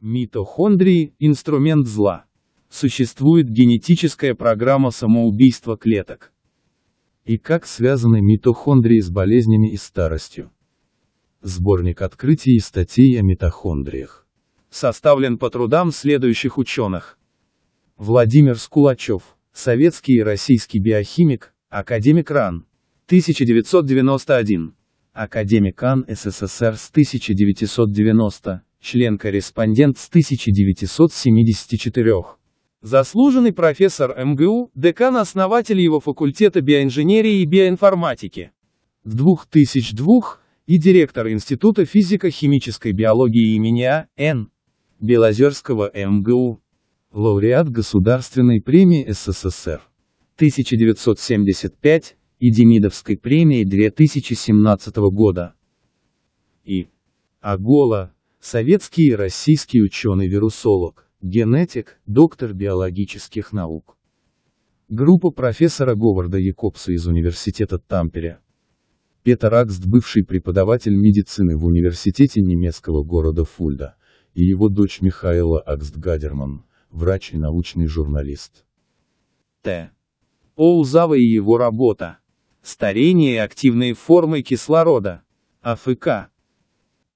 Митохондрии – инструмент зла. Существует генетическая программа самоубийства клеток. И как связаны митохондрии с болезнями и старостью? Сборник открытий и статей о митохондриях. Составлен по трудам следующих ученых. Владимир Скулачев, советский и российский биохимик, академик РАН, 1991. Академик АН СССР с 1990 член-корреспондент с 1974. Заслуженный профессор МГУ, декан-основатель его факультета биоинженерии и биоинформатики. В 2002 и директор Института физико-химической биологии имени А. Н. Белозерского МГУ. Лауреат Государственной премии СССР. 1975 и Демидовской премии 2017 года. И. Агола. Советский и российский ученый-вирусолог, генетик, доктор биологических наук. Группа профессора Говарда Якобса из университета Тампере. Петер Акст, бывший преподаватель медицины в университете немецкого города Фульда, и его дочь Михаила Акст Гадерман, врач и научный журналист. Т. Оузава и его работа. Старение и активные формы кислорода. АФК.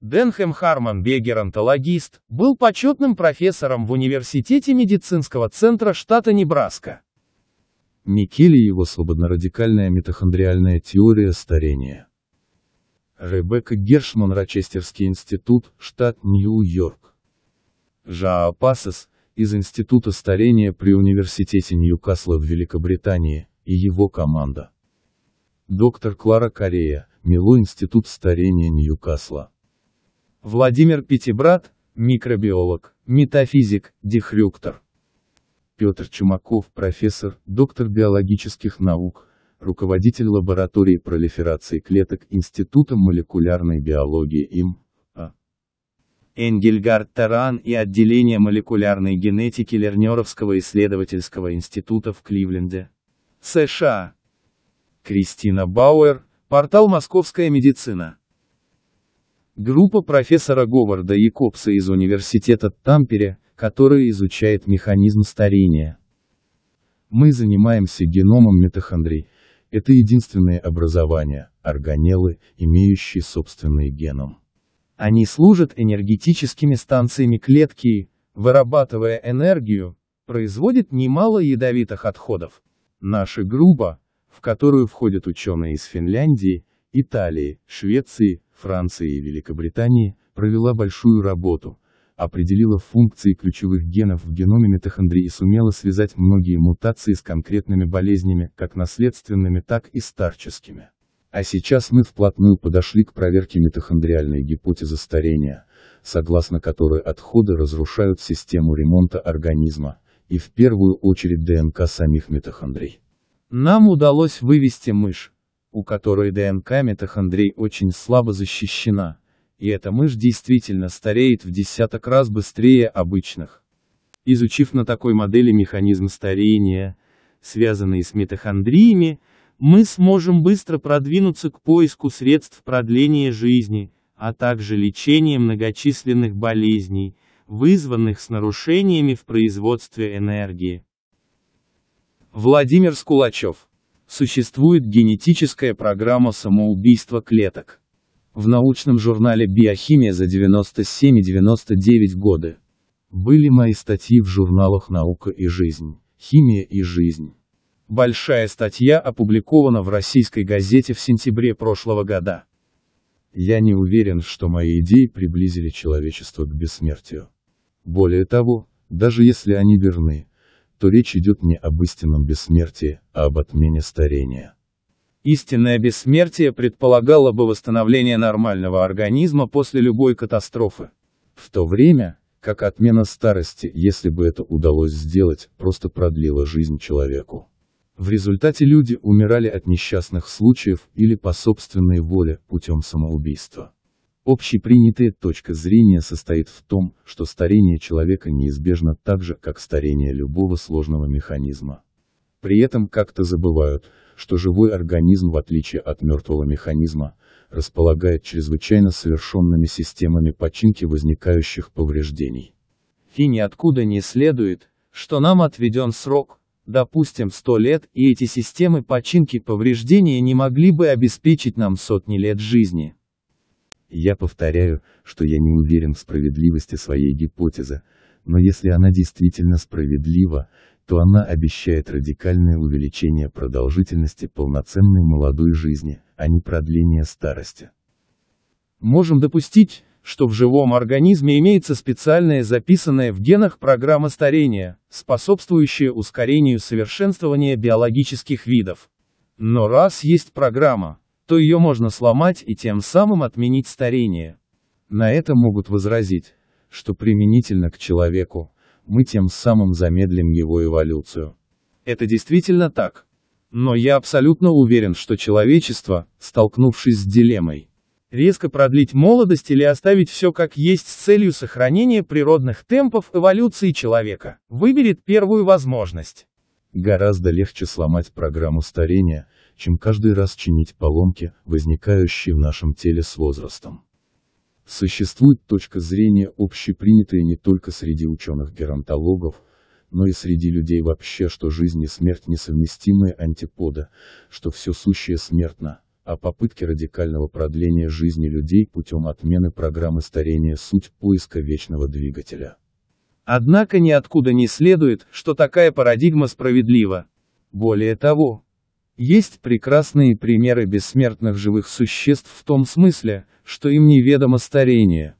Денхэм Харман Бегер антологист, был почетным профессором в Университете медицинского центра штата Небраска. Микеле и его свободно-радикальная митохондриальная теория старения. Ребекка Гершман Рочестерский институт, штат Нью-Йорк. Жао Пассес, из Института старения при Университете Ньюкасла в Великобритании, и его команда. Доктор Клара Корея, Мило Институт старения Ньюкасла. Владимир Пятибрат, микробиолог, метафизик, дихрюктор. Петр Чумаков, профессор, доктор биологических наук, руководитель лаборатории пролиферации клеток Института молекулярной биологии им. А. Энгельгард Таран и отделение молекулярной генетики Лернеровского исследовательского института в Кливленде. США. Кристина Бауэр, портал «Московская медицина». Группа профессора Говарда Якобса из университета Тампере, которая изучает механизм старения. Мы занимаемся геномом митохондрий. Это единственное образование, органеллы, имеющие собственный геном. Они служат энергетическими станциями клетки и, вырабатывая энергию, производят немало ядовитых отходов. Наша группа, в которую входят ученые из Финляндии, Италии, Швеции, Франция и Великобритания, провела большую работу, определила функции ключевых генов в геноме митохондрии и сумела связать многие мутации с конкретными болезнями, как наследственными, так и старческими. А сейчас мы вплотную подошли к проверке митохондриальной гипотезы старения, согласно которой отходы разрушают систему ремонта организма, и в первую очередь ДНК самих митохондрий. Нам удалось вывести мышь, у которой ДНК митохондрий очень слабо защищена, и эта мышь действительно стареет в десяток раз быстрее обычных. Изучив на такой модели механизм старения, связанный с митохондриями, мы сможем быстро продвинуться к поиску средств продления жизни, а также лечения многочисленных болезней, вызванных с нарушениями в производстве энергии. Владимир Скулачев существует генетическая программа самоубийства клеток. В научном журнале «Биохимия» за 97-99 годы были мои статьи в журналах «Наука и жизнь», «Химия и жизнь». Большая статья опубликована в российской газете в сентябре прошлого года. Я не уверен, что мои идеи приблизили человечество к бессмертию. Более того, даже если они верны, то речь идет не об истинном бессмертии, а об отмене старения. Истинное бессмертие предполагало бы восстановление нормального организма после любой катастрофы. В то время, как отмена старости, если бы это удалось сделать, просто продлила жизнь человеку. В результате люди умирали от несчастных случаев или по собственной воле путем самоубийства. Общепринятая точка зрения состоит в том, что старение человека неизбежно так же, как старение любого сложного механизма. При этом как-то забывают, что живой организм в отличие от мертвого механизма, располагает чрезвычайно совершенными системами починки возникающих повреждений. И ниоткуда не следует, что нам отведен срок, допустим 100 лет, и эти системы починки повреждения не могли бы обеспечить нам сотни лет жизни. Я повторяю, что я не уверен в справедливости своей гипотезы, но если она действительно справедлива, то она обещает радикальное увеличение продолжительности полноценной молодой жизни, а не продление старости. Можем допустить, что в живом организме имеется специальная записанная в генах программа старения, способствующая ускорению совершенствования биологических видов. Но раз есть программа, то ее можно сломать и тем самым отменить старение. На это могут возразить, что применительно к человеку, мы тем самым замедлим его эволюцию. Это действительно так. Но я абсолютно уверен, что человечество, столкнувшись с дилеммой, резко продлить молодость или оставить все как есть с целью сохранения природных темпов эволюции человека, выберет первую возможность. Гораздо легче сломать программу старения, чем каждый раз чинить поломки, возникающие в нашем теле с возрастом. Существует точка зрения, общепринятая не только среди ученых-геронтологов, но и среди людей вообще, что жизнь и смерть несовместимые антипода, что все сущее смертно, а попытки радикального продления жизни людей путем отмены программы старения – суть поиска вечного двигателя. Однако ниоткуда не следует, что такая парадигма справедлива. Более того, есть прекрасные примеры бессмертных живых существ в том смысле, что им неведомо старение.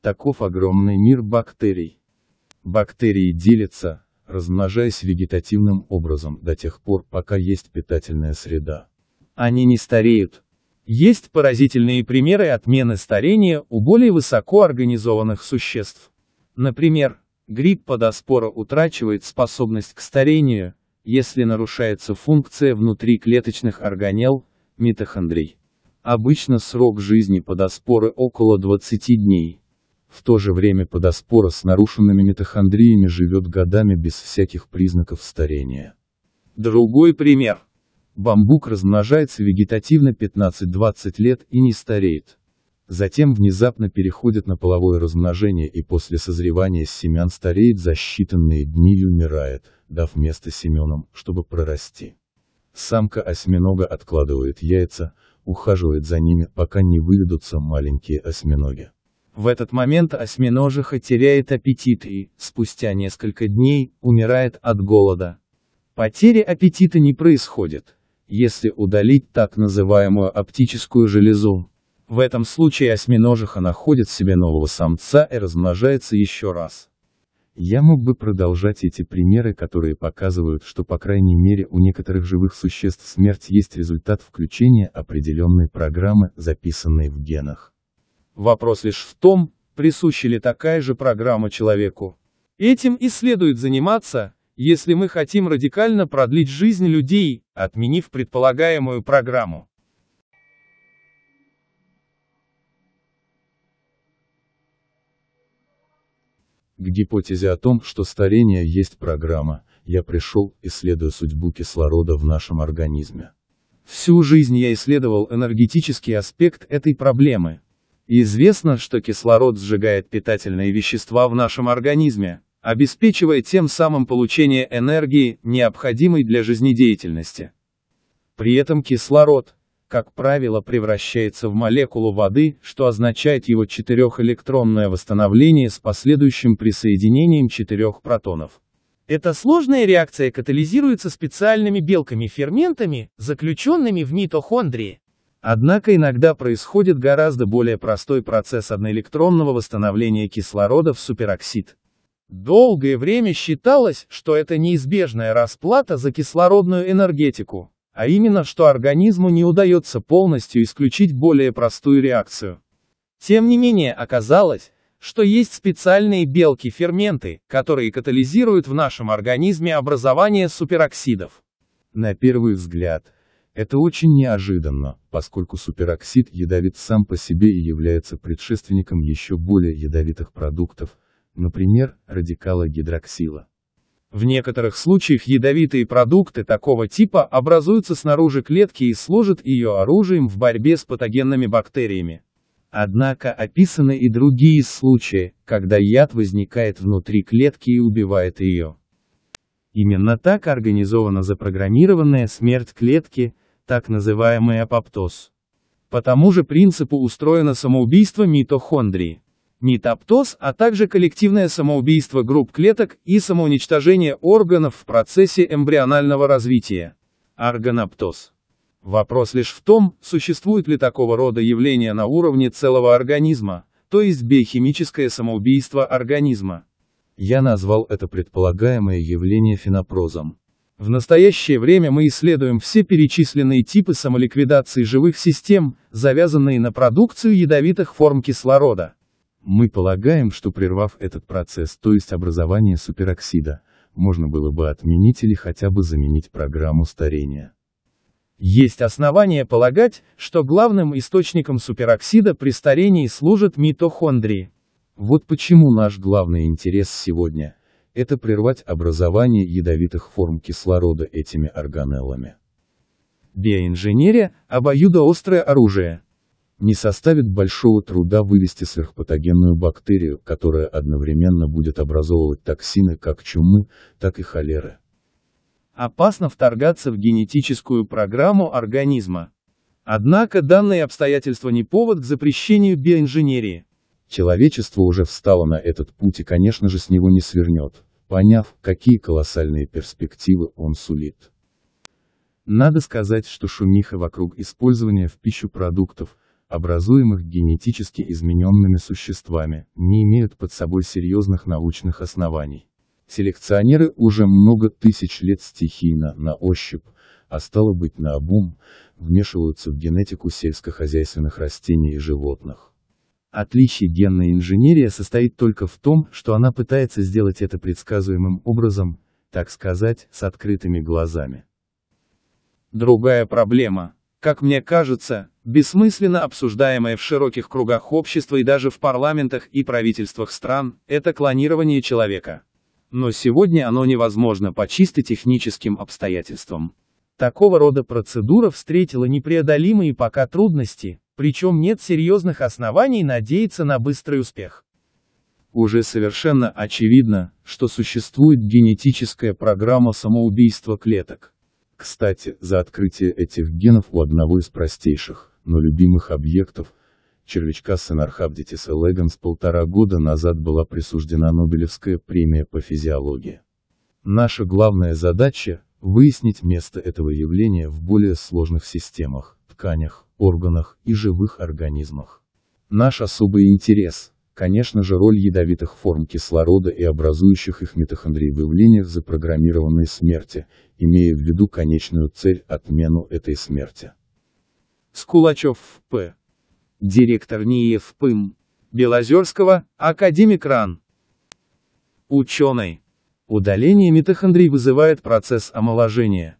Таков огромный мир бактерий. Бактерии делятся, размножаясь вегетативным образом до тех пор, пока есть питательная среда. Они не стареют. Есть поразительные примеры отмены старения у более высокоорганизованных существ. Например, грипп подоспора утрачивает способность к старению, если нарушается функция внутриклеточных органелл, митохондрий. Обычно срок жизни подоспоры около 20 дней. В то же время подоспора с нарушенными митохондриями живет годами без всяких признаков старения. Другой пример. Бамбук размножается вегетативно 15-20 лет и не стареет. Затем внезапно переходит на половое размножение и после созревания семян стареет за считанные дни и умирает, дав место семенам, чтобы прорасти. Самка осьминога откладывает яйца, ухаживает за ними, пока не выведутся маленькие осьминоги. В этот момент осьминожиха теряет аппетит и, спустя несколько дней, умирает от голода. Потери аппетита не происходит, если удалить так называемую оптическую железу, в этом случае осьминожиха находит себе нового самца и размножается еще раз. Я мог бы продолжать эти примеры, которые показывают, что по крайней мере у некоторых живых существ смерть есть результат включения определенной программы, записанной в генах. Вопрос лишь в том, присуща ли такая же программа человеку. Этим и следует заниматься, если мы хотим радикально продлить жизнь людей, отменив предполагаемую программу. К гипотезе о том, что старение есть программа, я пришел, исследуя судьбу кислорода в нашем организме. Всю жизнь я исследовал энергетический аспект этой проблемы. И известно, что кислород сжигает питательные вещества в нашем организме, обеспечивая тем самым получение энергии, необходимой для жизнедеятельности. При этом кислород, как правило, превращается в молекулу воды, что означает его четырехэлектронное восстановление с последующим присоединением четырех протонов. Эта сложная реакция катализируется специальными белками-ферментами, заключенными в митохондрии. Однако иногда происходит гораздо более простой процесс одноэлектронного восстановления кислорода в супероксид. Долгое время считалось, что это неизбежная расплата за кислородную энергетику а именно, что организму не удается полностью исключить более простую реакцию. Тем не менее, оказалось, что есть специальные белки-ферменты, которые катализируют в нашем организме образование супероксидов. На первый взгляд, это очень неожиданно, поскольку супероксид ядовит сам по себе и является предшественником еще более ядовитых продуктов, например, радикала гидроксила. В некоторых случаях ядовитые продукты такого типа образуются снаружи клетки и служат ее оружием в борьбе с патогенными бактериями. Однако описаны и другие случаи, когда яд возникает внутри клетки и убивает ее. Именно так организована запрограммированная смерть клетки, так называемый апоптоз. По тому же принципу устроено самоубийство митохондрии нитоптоз, а также коллективное самоубийство групп клеток и самоуничтожение органов в процессе эмбрионального развития. Органоптоз. Вопрос лишь в том, существует ли такого рода явление на уровне целого организма, то есть биохимическое самоубийство организма. Я назвал это предполагаемое явление фенопрозом. В настоящее время мы исследуем все перечисленные типы самоликвидации живых систем, завязанные на продукцию ядовитых форм кислорода. Мы полагаем, что прервав этот процесс, то есть образование супероксида, можно было бы отменить или хотя бы заменить программу старения. Есть основания полагать, что главным источником супероксида при старении служат митохондрии. Вот почему наш главный интерес сегодня – это прервать образование ядовитых форм кислорода этими органеллами. Биоинженерия – обоюдоострое оружие. Не составит большого труда вывести сверхпатогенную бактерию, которая одновременно будет образовывать токсины как чумы, так и холеры. Опасно вторгаться в генетическую программу организма. Однако данные обстоятельства не повод к запрещению биоинженерии. Человечество уже встало на этот путь и, конечно же, с него не свернет, поняв, какие колоссальные перспективы он сулит. Надо сказать, что шумиха вокруг использования в пищу продуктов – образуемых генетически измененными существами, не имеют под собой серьезных научных оснований. Селекционеры уже много тысяч лет стихийно, на ощупь, а стало быть на обум, вмешиваются в генетику сельскохозяйственных растений и животных. Отличие генной инженерии состоит только в том, что она пытается сделать это предсказуемым образом, так сказать, с открытыми глазами. Другая проблема, как мне кажется, бессмысленно обсуждаемое в широких кругах общества и даже в парламентах и правительствах стран, это клонирование человека. Но сегодня оно невозможно по чисто техническим обстоятельствам. Такого рода процедура встретила непреодолимые пока трудности, причем нет серьезных оснований надеяться на быстрый успех. Уже совершенно очевидно, что существует генетическая программа самоубийства клеток. Кстати, за открытие этих генов у одного из простейших, но любимых объектов, червячка Сенархабдитис элеганс полтора года назад была присуждена Нобелевская премия по физиологии. Наша главная задача – выяснить место этого явления в более сложных системах, тканях, органах и живых организмах. Наш особый интерес – Конечно же роль ядовитых форм кислорода и образующих их митохондрий в явлениях запрограммированной смерти, имея в виду конечную цель – отмену этой смерти. Скулачев П. Директор НИИФ ПЫМ. Белозерского, академик РАН. Ученый. Удаление митохондрий вызывает процесс омоложения.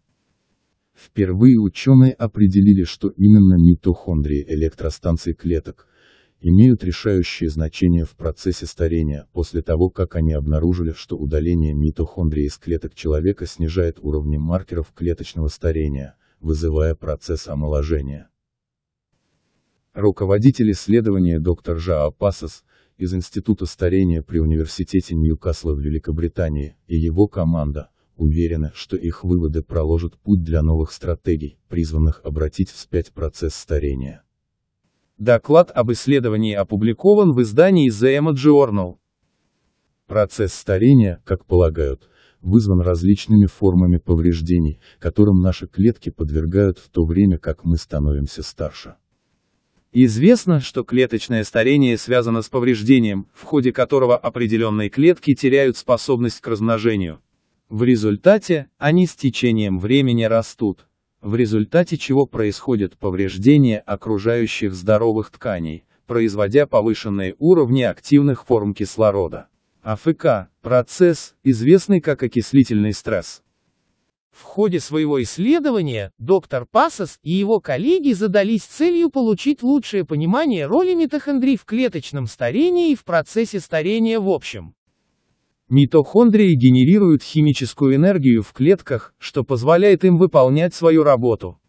Впервые ученые определили, что именно митохондрии электростанции клеток – имеют решающее значение в процессе старения, после того как они обнаружили, что удаление митохондрий из клеток человека снижает уровни маркеров клеточного старения, вызывая процесс омоложения. Руководитель исследования доктор Жао Пасос из Института старения при Университете Ньюкасла в Великобритании и его команда – уверены, что их выводы проложат путь для новых стратегий, призванных обратить вспять процесс старения. Доклад об исследовании опубликован в издании The Emma Journal. Процесс старения, как полагают, вызван различными формами повреждений, которым наши клетки подвергают в то время, как мы становимся старше. Известно, что клеточное старение связано с повреждением, в ходе которого определенные клетки теряют способность к размножению. В результате, они с течением времени растут в результате чего происходит повреждение окружающих здоровых тканей, производя повышенные уровни активных форм кислорода. АФК – процесс, известный как окислительный стресс. В ходе своего исследования доктор Пасос и его коллеги задались целью получить лучшее понимание роли митохондрий в клеточном старении и в процессе старения в общем. Митохондрии генерируют химическую энергию в клетках, что позволяет им выполнять свою работу.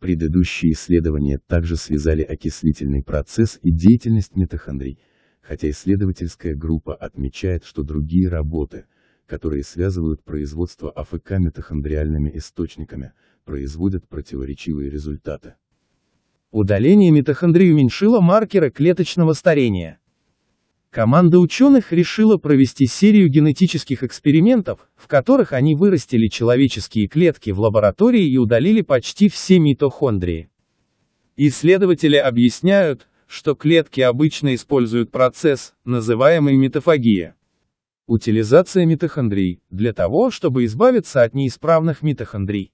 Предыдущие исследования также связали окислительный процесс и деятельность митохондрий, хотя исследовательская группа отмечает, что другие работы, которые связывают производство АФК митохондриальными источниками, производят противоречивые результаты. Удаление митохондрий уменьшило маркеры клеточного старения. Команда ученых решила провести серию генетических экспериментов, в которых они вырастили человеческие клетки в лаборатории и удалили почти все митохондрии. Исследователи объясняют, что клетки обычно используют процесс, называемый митофагия. Утилизация митохондрий, для того, чтобы избавиться от неисправных митохондрий.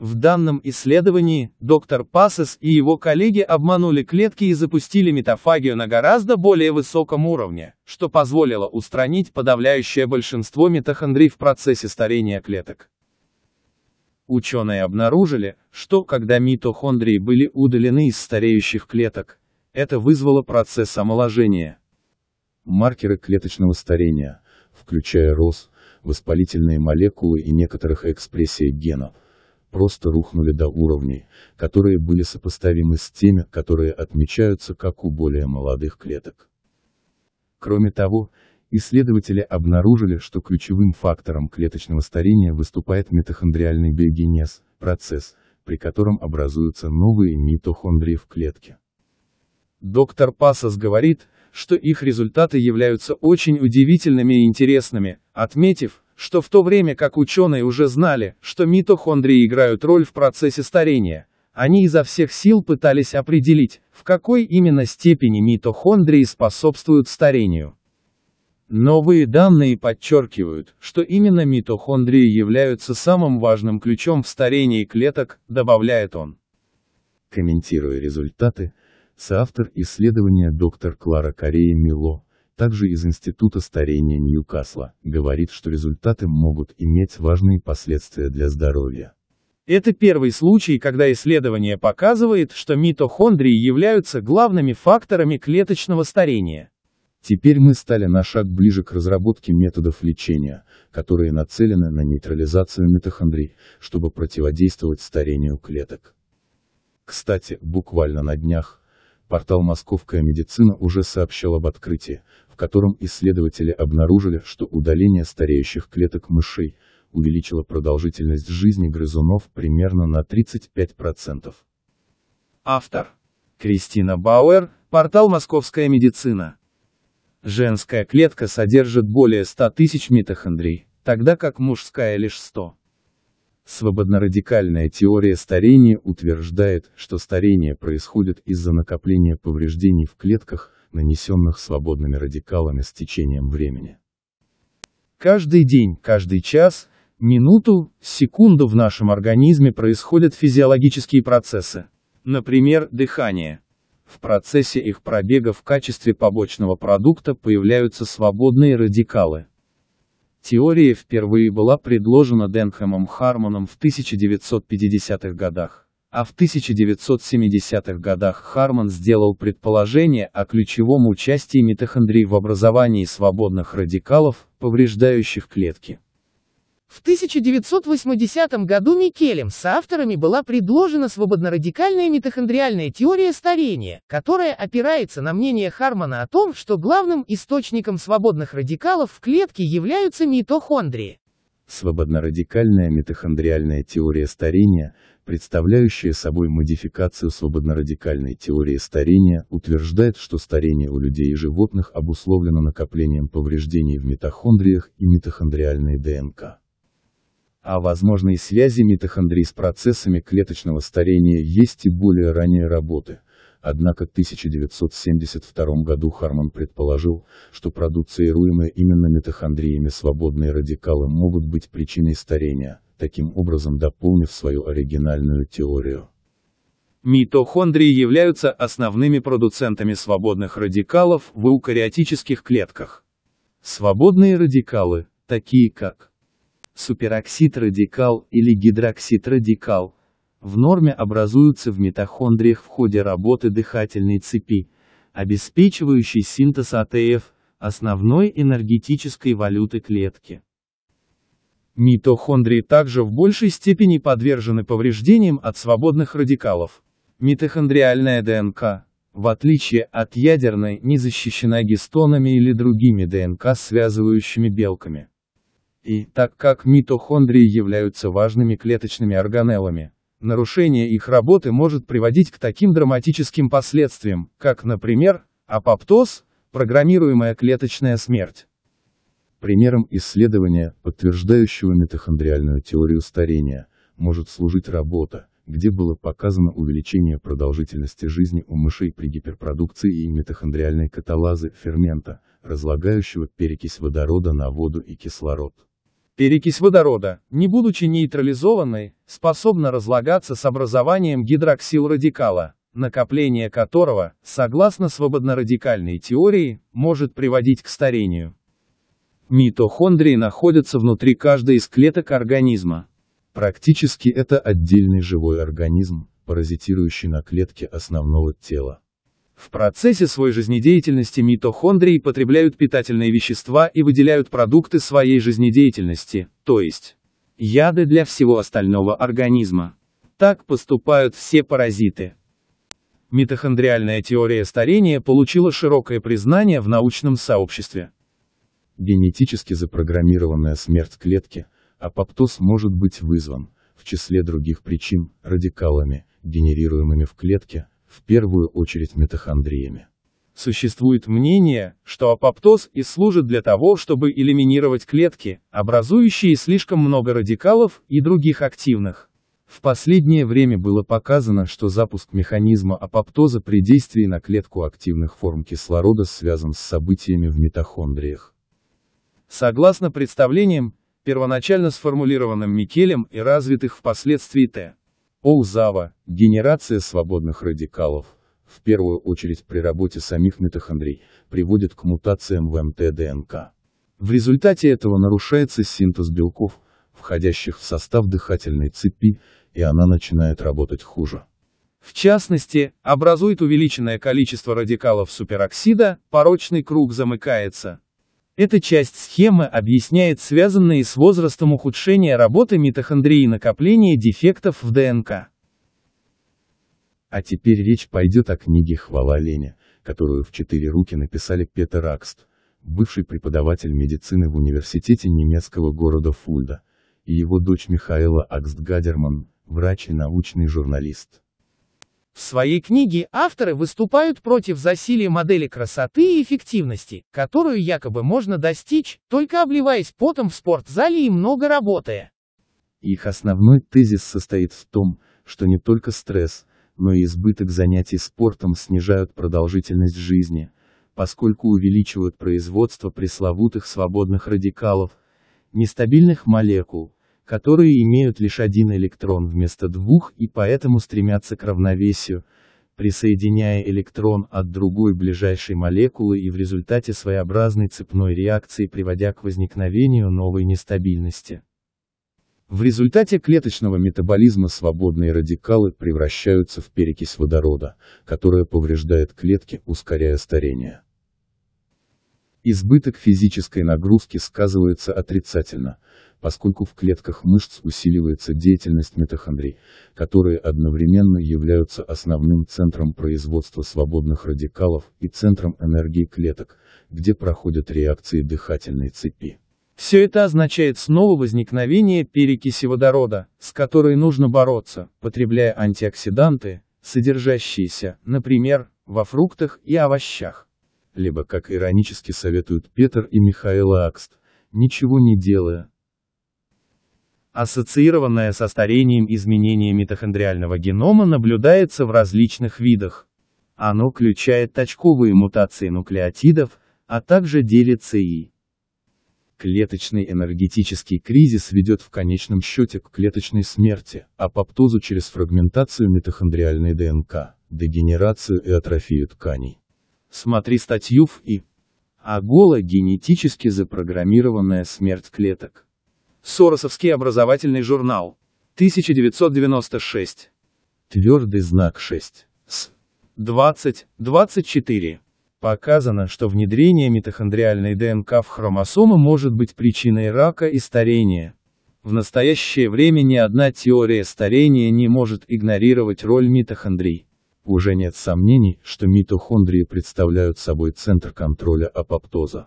В данном исследовании доктор Пассес и его коллеги обманули клетки и запустили метафагию на гораздо более высоком уровне, что позволило устранить подавляющее большинство митохондрий в процессе старения клеток. Ученые обнаружили, что когда митохондрии были удалены из стареющих клеток, это вызвало процесс омоложения. Маркеры клеточного старения, включая рост, воспалительные молекулы и некоторых экспрессий генов, просто рухнули до уровней, которые были сопоставимы с теми, которые отмечаются как у более молодых клеток. Кроме того, исследователи обнаружили, что ключевым фактором клеточного старения выступает митохондриальный биогенез, процесс, при котором образуются новые митохондрии в клетке. Доктор Пасос говорит, что их результаты являются очень удивительными и интересными, отметив, что в то время как ученые уже знали, что митохондрии играют роль в процессе старения, они изо всех сил пытались определить, в какой именно степени митохондрии способствуют старению. Новые данные подчеркивают, что именно митохондрии являются самым важным ключом в старении клеток, добавляет он. Комментируя результаты, соавтор исследования доктор Клара Корея Мило, также из Института старения Ньюкасла, говорит, что результаты могут иметь важные последствия для здоровья. Это первый случай, когда исследование показывает, что митохондрии являются главными факторами клеточного старения. Теперь мы стали на шаг ближе к разработке методов лечения, которые нацелены на нейтрализацию митохондрий, чтобы противодействовать старению клеток. Кстати, буквально на днях, портал «Московская медицина» уже сообщил об открытии, котором исследователи обнаружили, что удаление стареющих клеток мышей увеличило продолжительность жизни грызунов примерно на 35%. Автор. Кристина Бауэр, портал «Московская медицина». Женская клетка содержит более 100 тысяч митохондрий, тогда как мужская лишь 100. Свободнорадикальная теория старения утверждает, что старение происходит из-за накопления повреждений в клетках – нанесенных свободными радикалами с течением времени. Каждый день, каждый час, минуту, секунду в нашем организме происходят физиологические процессы. Например, дыхание. В процессе их пробега в качестве побочного продукта появляются свободные радикалы. Теория впервые была предложена Денхэмом Хармоном в 1950-х годах а в 1970-х годах Харман сделал предположение о ключевом участии митохондрий в образовании свободных радикалов, повреждающих клетки. В 1980 году Микелем с авторами была предложена свободно-радикальная митохондриальная теория старения, которая опирается на мнение Хармана о том, что главным источником свободных радикалов в клетке являются митохондрии. Свободнорадикальная митохондриальная теория старения, представляющая собой модификацию свободнорадикальной теории старения, утверждает, что старение у людей и животных обусловлено накоплением повреждений в митохондриях и митохондриальной ДНК. А возможные связи митохондрий с процессами клеточного старения есть и более ранние работы – Однако в 1972 году Харман предположил, что продуцируемые именно митохондриями свободные радикалы могут быть причиной старения, таким образом дополнив свою оригинальную теорию. Митохондрии являются основными продуцентами свободных радикалов в эукариотических клетках. Свободные радикалы, такие как супероксид-радикал или гидроксид-радикал, в норме образуются в митохондриях в ходе работы дыхательной цепи, обеспечивающей синтез АТФ, основной энергетической валюты клетки. Митохондрии также в большей степени подвержены повреждениям от свободных радикалов. Митохондриальная ДНК, в отличие от ядерной, не защищена гистонами или другими ДНК связывающими белками. И так как митохондрии являются важными клеточными органеллами, Нарушение их работы может приводить к таким драматическим последствиям, как, например, апоптоз, программируемая клеточная смерть. Примером исследования, подтверждающего митохондриальную теорию старения, может служить работа, где было показано увеличение продолжительности жизни у мышей при гиперпродукции и митохондриальной каталазы фермента, разлагающего перекись водорода на воду и кислород. Перекись водорода, не будучи нейтрализованной, способна разлагаться с образованием гидроксилрадикала, накопление которого, согласно свободно-радикальной теории, может приводить к старению. Митохондрии находятся внутри каждой из клеток организма. Практически это отдельный живой организм, паразитирующий на клетке основного тела. В процессе своей жизнедеятельности митохондрии потребляют питательные вещества и выделяют продукты своей жизнедеятельности, то есть яды для всего остального организма. Так поступают все паразиты. Митохондриальная теория старения получила широкое признание в научном сообществе. Генетически запрограммированная смерть клетки, апоптоз может быть вызван, в числе других причин, радикалами, генерируемыми в клетке, в первую очередь митохондриями. Существует мнение, что апоптоз и служит для того, чтобы элиминировать клетки, образующие слишком много радикалов и других активных. В последнее время было показано, что запуск механизма апоптоза при действии на клетку активных форм кислорода связан с событиями в митохондриях. Согласно представлениям, первоначально сформулированным Микелем и развитых впоследствии Т. Пол генерация свободных радикалов, в первую очередь при работе самих митохондрий, приводит к мутациям в МТДНК. В результате этого нарушается синтез белков, входящих в состав дыхательной цепи, и она начинает работать хуже. В частности, образует увеличенное количество радикалов супероксида, порочный круг замыкается, эта часть схемы объясняет связанные с возрастом ухудшения работы митохондрии накопления дефектов в ДНК. А теперь речь пойдет о книге «Хвала Лене», которую в четыре руки написали Петер Акст, бывший преподаватель медицины в университете немецкого города Фульда, и его дочь Михаила Акст Гадерман, врач и научный журналист. В своей книге авторы выступают против засилия модели красоты и эффективности, которую якобы можно достичь, только обливаясь потом в спортзале и много работая. Их основной тезис состоит в том, что не только стресс, но и избыток занятий спортом снижают продолжительность жизни, поскольку увеличивают производство пресловутых свободных радикалов, нестабильных молекул, которые имеют лишь один электрон вместо двух и поэтому стремятся к равновесию, присоединяя электрон от другой ближайшей молекулы и в результате своеобразной цепной реакции приводя к возникновению новой нестабильности. В результате клеточного метаболизма свободные радикалы превращаются в перекись водорода, которая повреждает клетки, ускоряя старение. Избыток физической нагрузки сказывается отрицательно, поскольку в клетках мышц усиливается деятельность митохондрий, которые одновременно являются основным центром производства свободных радикалов и центром энергии клеток, где проходят реакции дыхательной цепи. Все это означает снова возникновение перекиси водорода, с которой нужно бороться, потребляя антиоксиданты, содержащиеся, например, во фруктах и овощах либо, как иронически советуют Петр и Михаил Акст, ничего не делая. Ассоциированное со старением изменение митохондриального генома наблюдается в различных видах. Оно включает точковые мутации нуклеотидов, а также делится и клеточный энергетический кризис ведет в конечном счете к клеточной смерти, апоптозу через фрагментацию митохондриальной ДНК, дегенерацию и атрофию тканей. Смотри статью в И. Агола – генетически запрограммированная смерть клеток. Соросовский образовательный журнал. 1996. Твердый знак 6. С. 20, 24. Показано, что внедрение митохондриальной ДНК в хромосомы может быть причиной рака и старения. В настоящее время ни одна теория старения не может игнорировать роль митохондрий. Уже нет сомнений, что митохондрии представляют собой центр контроля апоптоза.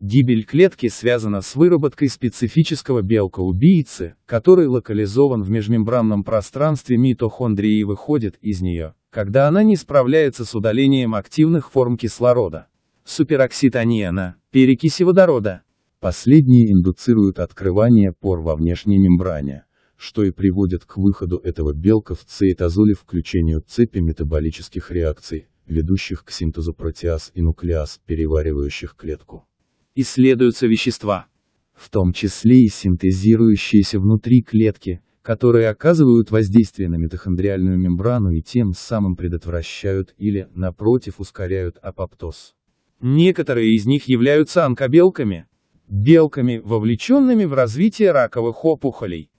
Гибель клетки связана с выработкой специфического белка-убийцы, который локализован в межмембранном пространстве митохондрии и выходит из нее, когда она не справляется с удалением активных форм кислорода. Супероксид аниена, перекиси водорода. Последние индуцируют открывание пор во внешней мембране, что и приводит к выходу этого белковца и тазоли включению цепи метаболических реакций, ведущих к синтезу протеаз и нуклеаз, переваривающих клетку. Исследуются вещества, в том числе и синтезирующиеся внутри клетки, которые оказывают воздействие на митохондриальную мембрану и тем самым предотвращают или, напротив, ускоряют апоптоз. Некоторые из них являются онкобелками, белками, вовлеченными в развитие раковых опухолей.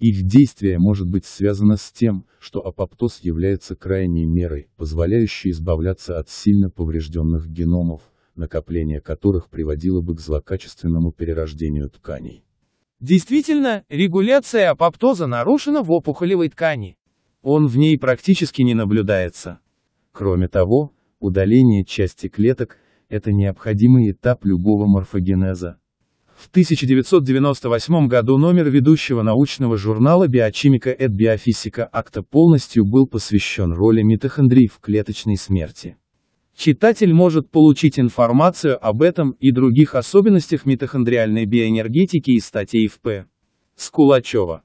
Их действие может быть связано с тем, что апоптоз является крайней мерой, позволяющей избавляться от сильно поврежденных геномов, накопление которых приводило бы к злокачественному перерождению тканей. Действительно, регуляция апоптоза нарушена в опухолевой ткани. Он в ней практически не наблюдается. Кроме того, удаление части клеток – это необходимый этап любого морфогенеза, в 1998 году номер ведущего научного журнала биохимика Эд Биофизика Акта полностью был посвящен роли митохондрий в клеточной смерти. Читатель может получить информацию об этом и других особенностях митохондриальной биоэнергетики из статей в Скулачева.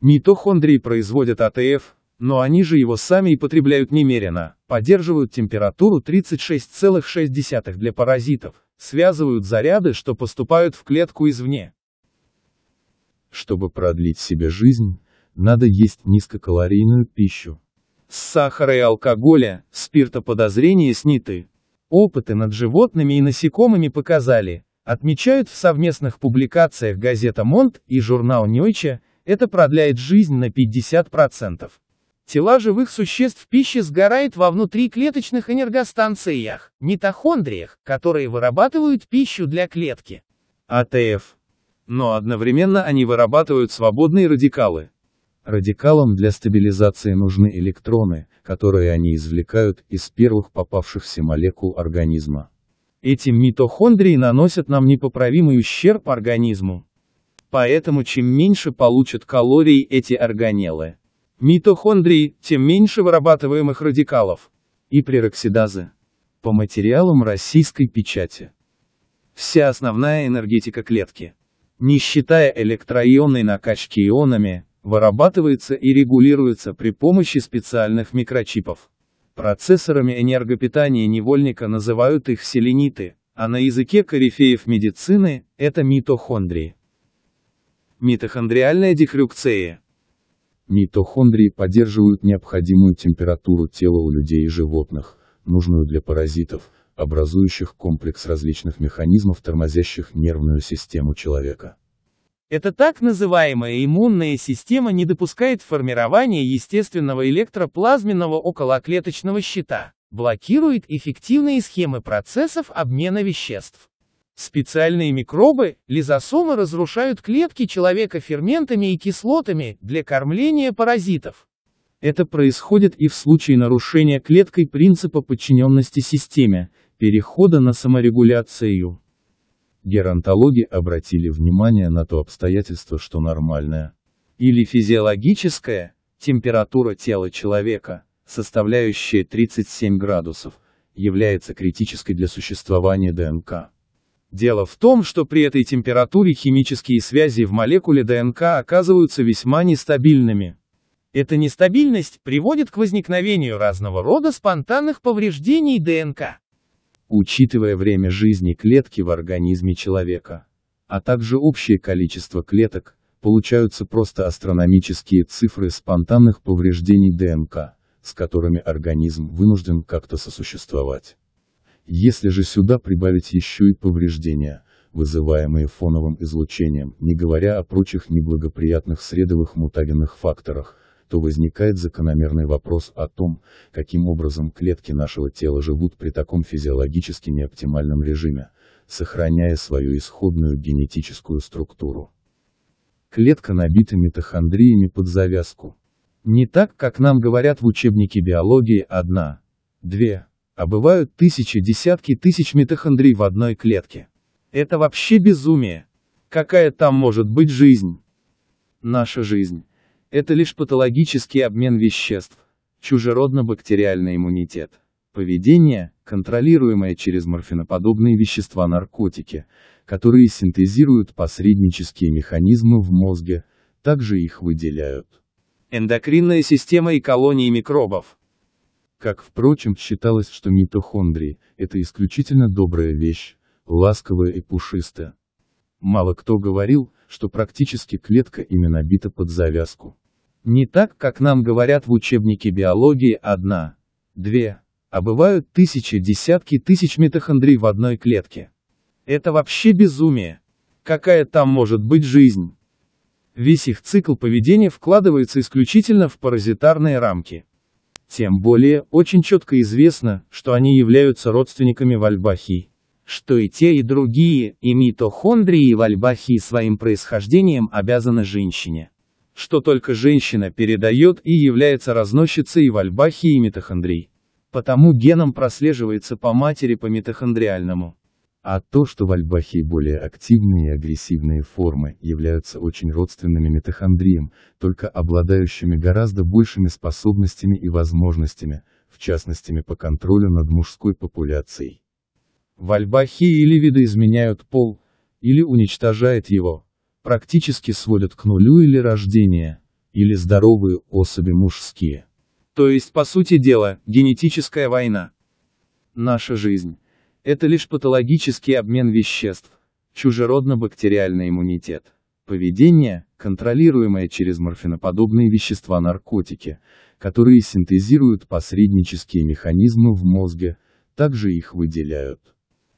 Митохондрии производят АТФ, но они же его сами и потребляют немерено, поддерживают температуру 36,6 для паразитов, связывают заряды, что поступают в клетку извне. Чтобы продлить себе жизнь, надо есть низкокалорийную пищу. С сахара и алкоголя, спирта подозрения сняты. Опыты над животными и насекомыми показали, отмечают в совместных публикациях газета «Монт» и журнал «Нёйче», это продляет жизнь на 50%. Тела живых существ пищи сгорает во внутриклеточных энергостанциях, митохондриях, которые вырабатывают пищу для клетки. АТФ. Но одновременно они вырабатывают свободные радикалы. Радикалам для стабилизации нужны электроны, которые они извлекают из первых попавшихся молекул организма. Эти митохондрии наносят нам непоправимый ущерб организму. Поэтому чем меньше получат калорий эти органеллы, Митохондрии, тем меньше вырабатываемых радикалов. И пероксидазы. По материалам российской печати. Вся основная энергетика клетки. Не считая электроионной накачки ионами, вырабатывается и регулируется при помощи специальных микрочипов. Процессорами энергопитания невольника называют их селениты, а на языке корифеев медицины – это митохондрии. Митохондриальная дихрюкция Митохондрии поддерживают необходимую температуру тела у людей и животных, нужную для паразитов, образующих комплекс различных механизмов, тормозящих нервную систему человека. Эта так называемая иммунная система не допускает формирования естественного электроплазменного околоклеточного щита, блокирует эффективные схемы процессов обмена веществ. Специальные микробы, лизосомы разрушают клетки человека ферментами и кислотами для кормления паразитов. Это происходит и в случае нарушения клеткой принципа подчиненности системе, перехода на саморегуляцию. Геронтологи обратили внимание на то обстоятельство, что нормальная или физиологическая температура тела человека, составляющая 37 градусов, является критической для существования ДНК. Дело в том, что при этой температуре химические связи в молекуле ДНК оказываются весьма нестабильными. Эта нестабильность приводит к возникновению разного рода спонтанных повреждений ДНК. Учитывая время жизни клетки в организме человека, а также общее количество клеток, получаются просто астрономические цифры спонтанных повреждений ДНК, с которыми организм вынужден как-то сосуществовать. Если же сюда прибавить еще и повреждения, вызываемые фоновым излучением, не говоря о прочих неблагоприятных средовых мутагенных факторах, то возникает закономерный вопрос о том, каким образом клетки нашего тела живут при таком физиологически неоптимальном режиме, сохраняя свою исходную генетическую структуру. Клетка набита митохондриями под завязку. Не так, как нам говорят в учебнике биологии, одна, две, а бывают тысячи, десятки тысяч митохондрий в одной клетке. Это вообще безумие. Какая там может быть жизнь? Наша жизнь. Это лишь патологический обмен веществ, чужеродно-бактериальный иммунитет. Поведение, контролируемое через морфиноподобные вещества наркотики, которые синтезируют посреднические механизмы в мозге, также их выделяют. Эндокринная система и колонии микробов. Как, впрочем, считалось, что митохондрии – это исключительно добрая вещь, ласковая и пушистая. Мало кто говорил, что практически клетка ими набита под завязку. Не так, как нам говорят в учебнике биологии одна, две, а бывают тысячи, десятки тысяч митохондрий в одной клетке. Это вообще безумие. Какая там может быть жизнь? Весь их цикл поведения вкладывается исключительно в паразитарные рамки. Тем более, очень четко известно, что они являются родственниками вальбахий. Что и те, и другие, и митохондрии и вальбахии своим происхождением обязаны женщине. Что только женщина передает и является разносчицей и вальбахии и митохондрий. Потому геном прослеживается по матери по митохондриальному. А то, что в альбахе более активные и агрессивные формы являются очень родственными митохондриям, только обладающими гораздо большими способностями и возможностями, в частности по контролю над мужской популяцией. В альбахе или видоизменяют пол, или уничтожают его, практически сводят к нулю или рождение, или здоровые особи мужские. То есть, по сути дела, генетическая война. Наша жизнь это лишь патологический обмен веществ, чужеродно-бактериальный иммунитет. Поведение, контролируемое через морфиноподобные вещества наркотики, которые синтезируют посреднические механизмы в мозге, также их выделяют.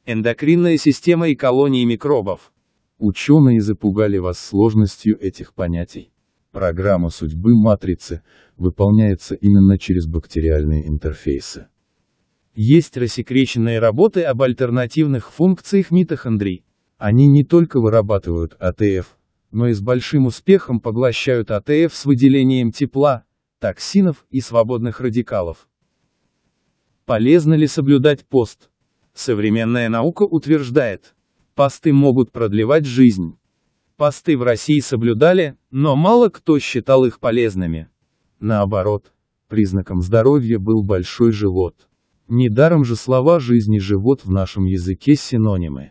Эндокринная система и колонии микробов. Ученые запугали вас сложностью этих понятий. Программа судьбы матрицы выполняется именно через бактериальные интерфейсы. Есть рассекреченные работы об альтернативных функциях митохондрий. Они не только вырабатывают АТФ, но и с большим успехом поглощают АТФ с выделением тепла, токсинов и свободных радикалов. Полезно ли соблюдать пост? Современная наука утверждает, посты могут продлевать жизнь. Посты в России соблюдали, но мало кто считал их полезными. Наоборот, признаком здоровья был большой живот. Недаром же слова «жизнь» и «живот» в нашем языке синонимы.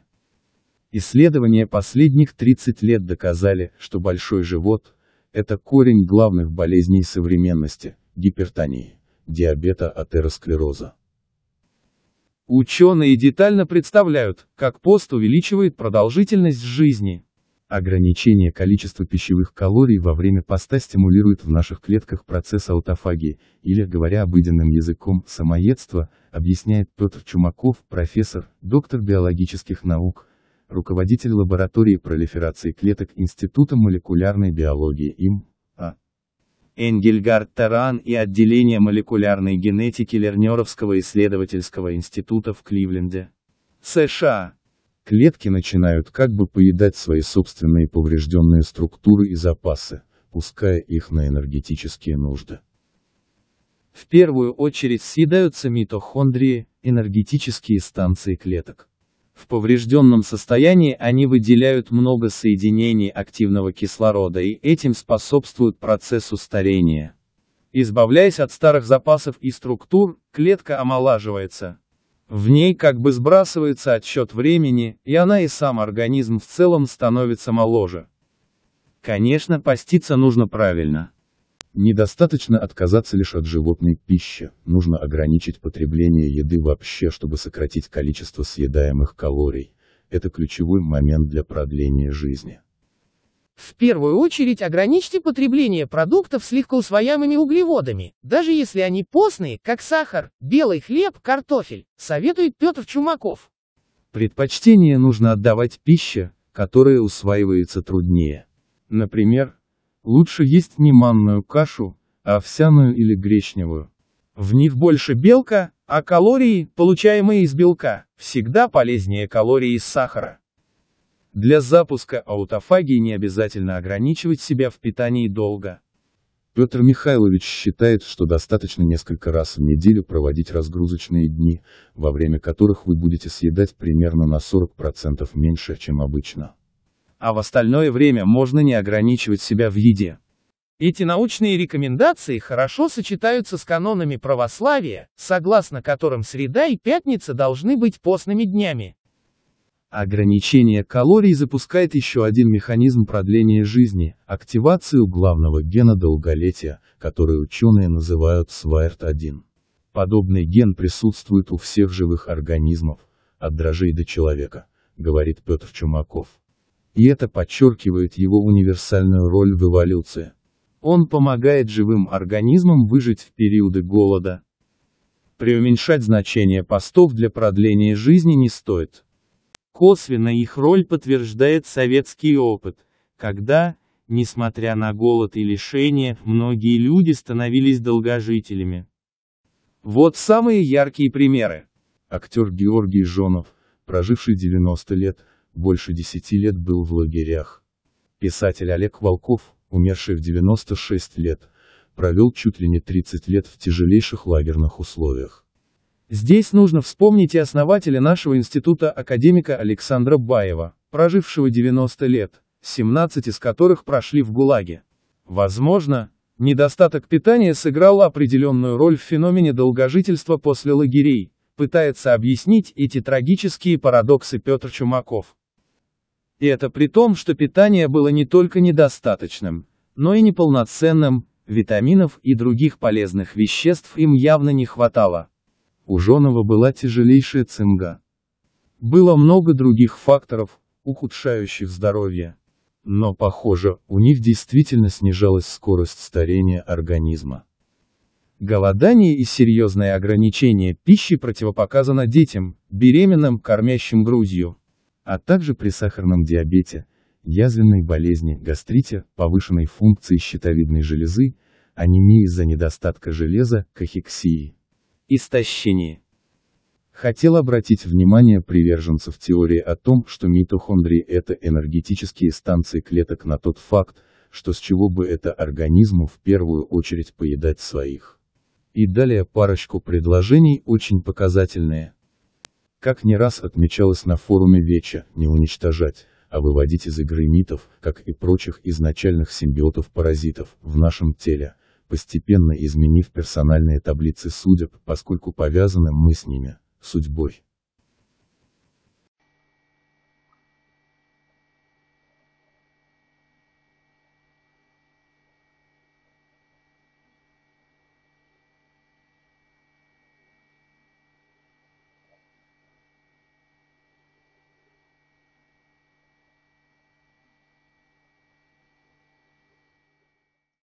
Исследования последних 30 лет доказали, что большой живот – это корень главных болезней современности – гипертонии, диабета, атеросклероза. Ученые детально представляют, как пост увеличивает продолжительность жизни, Ограничение количества пищевых калорий во время поста стимулирует в наших клетках процесс аутофагии, или, говоря обыденным языком, самоедство, объясняет Петр Чумаков, профессор, доктор биологических наук, руководитель лаборатории пролиферации клеток Института молекулярной биологии им. А. Энгельгард Таран и отделение молекулярной генетики Лернеровского исследовательского института в Кливленде, США. Клетки начинают как бы поедать свои собственные поврежденные структуры и запасы, пуская их на энергетические нужды. В первую очередь съедаются митохондрии, энергетические станции клеток. В поврежденном состоянии они выделяют много соединений активного кислорода и этим способствуют процессу старения. Избавляясь от старых запасов и структур, клетка омолаживается, в ней как бы сбрасывается отсчет времени, и она и сам организм в целом становится моложе. Конечно, поститься нужно правильно. Недостаточно отказаться лишь от животной пищи, нужно ограничить потребление еды вообще, чтобы сократить количество съедаемых калорий. Это ключевой момент для продления жизни. В первую очередь ограничьте потребление продуктов с легкоусвояемыми углеводами, даже если они постные, как сахар, белый хлеб, картофель, советует Петр Чумаков. Предпочтение нужно отдавать пище, которая усваивается труднее. Например, лучше есть не манную кашу, а овсяную или гречневую. В них больше белка, а калории, получаемые из белка, всегда полезнее калорий из сахара. Для запуска аутофагии не обязательно ограничивать себя в питании долго. Петр Михайлович считает, что достаточно несколько раз в неделю проводить разгрузочные дни, во время которых вы будете съедать примерно на 40% меньше, чем обычно. А в остальное время можно не ограничивать себя в еде. Эти научные рекомендации хорошо сочетаются с канонами православия, согласно которым среда и пятница должны быть постными днями. Ограничение калорий запускает еще один механизм продления жизни – активацию главного гена долголетия, который ученые называют СВАРТ-1. Подобный ген присутствует у всех живых организмов, от дрожжей до человека, говорит Петр Чумаков. И это подчеркивает его универсальную роль в эволюции. Он помогает живым организмам выжить в периоды голода. Преуменьшать значение постов для продления жизни не стоит. Косвенно их роль подтверждает советский опыт, когда, несмотря на голод и лишения, многие люди становились долгожителями. Вот самые яркие примеры. Актер Георгий Жонов, проживший 90 лет, больше 10 лет был в лагерях. Писатель Олег Волков, умерший в 96 лет, провел чуть ли не 30 лет в тяжелейших лагерных условиях. Здесь нужно вспомнить и основателя нашего института академика Александра Баева, прожившего 90 лет, 17 из которых прошли в ГУЛАГе. Возможно, недостаток питания сыграл определенную роль в феномене долгожительства после лагерей, пытается объяснить эти трагические парадоксы Петр Чумаков. И это при том, что питание было не только недостаточным, но и неполноценным, витаминов и других полезных веществ им явно не хватало. У Жонова была тяжелейшая цинга. Было много других факторов, ухудшающих здоровье. Но, похоже, у них действительно снижалась скорость старения организма. Голодание и серьезное ограничение пищи противопоказано детям, беременным, кормящим грудью, а также при сахарном диабете, язвенной болезни, гастрите, повышенной функции щитовидной железы, анемии из-за недостатка железа, кахексии истощении. Хотел обратить внимание приверженцев теории о том, что митохондрии – это энергетические станции клеток на тот факт, что с чего бы это организму в первую очередь поедать своих. И далее парочку предложений очень показательные. Как не раз отмечалось на форуме Веча, не уничтожать, а выводить из игры митов, как и прочих изначальных симбиотов-паразитов, в нашем теле, постепенно изменив персональные таблицы судеб, поскольку повязаны мы с ними, судьбой.